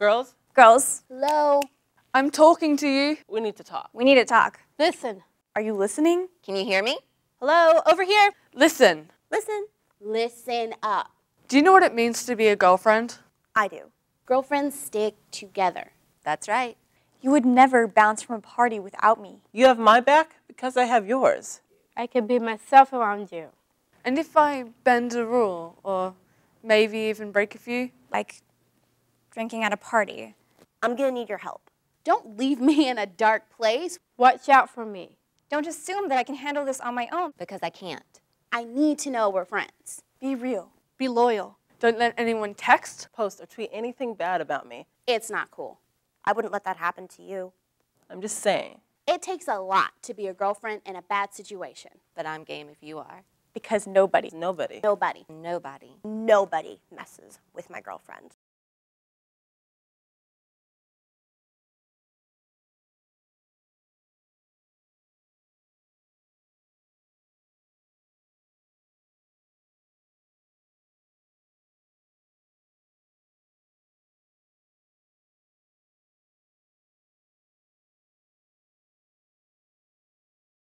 Girls? Girls. Hello. I'm talking to you. We need to talk. We need to talk. Listen. Are you listening? Can you hear me? Hello, over here. Listen. Listen. Listen up. Do you know what it means to be a girlfriend? I do. Girlfriends stick together. That's right. You would never bounce from a party without me. You have my back because I have yours. I can be myself around you. And if I bend a rule, or maybe even break a few? Like drinking at a party. I'm gonna need your help. Don't leave me in a dark place. Watch out for me. Don't assume that I can handle this on my own. Because I can't. I need to know we're friends. Be real. Be loyal. Don't let anyone text, post, or tweet anything bad about me. It's not cool. I wouldn't let that happen to you. I'm just saying. It takes a lot to be a girlfriend in a bad situation. But I'm game if you are. Because nobody, nobody, nobody, nobody, nobody messes with my girlfriend.